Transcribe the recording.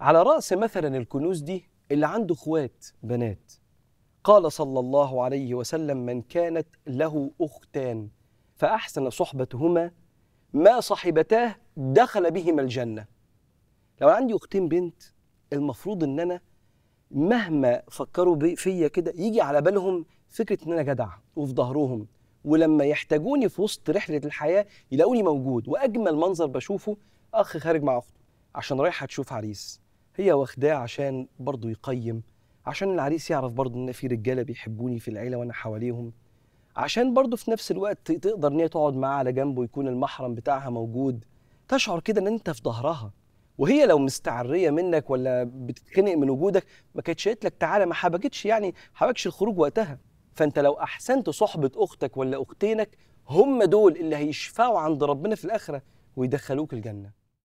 على رأس مثلا الكنوز دي اللي عنده اخوات بنات قال صلى الله عليه وسلم من كانت له أختان فأحسن صحبتهما ما صاحبتاه دخل بهما الجنة لو عندي أختين بنت المفروض إن أنا مهما فكروا فيا كده يجي على بالهم فكرة إن أنا جدع وفي ظهرهم ولما يحتاجوني في وسط رحلة الحياة يلاقوني موجود وأجمل منظر بشوفه أخ خارج مع أخته عشان رايحة تشوف عريس هي واخداه عشان برضه يقيم عشان العريس يعرف برضه ان في رجاله بيحبوني في العيله وانا حواليهم عشان برضه في نفس الوقت تقدر ان هي تقعد معاه على جنبه ويكون المحرم بتاعها موجود تشعر كده ان انت في ظهرها وهي لو مستعريه منك ولا بتتخنق من وجودك ما كانتش قالت لك تعالى ما حبكتش يعني حبكش الخروج وقتها فانت لو احسنت صحبه اختك ولا اختينك هم دول اللي هيشفعوا عند ربنا في الاخره ويدخلوك الجنه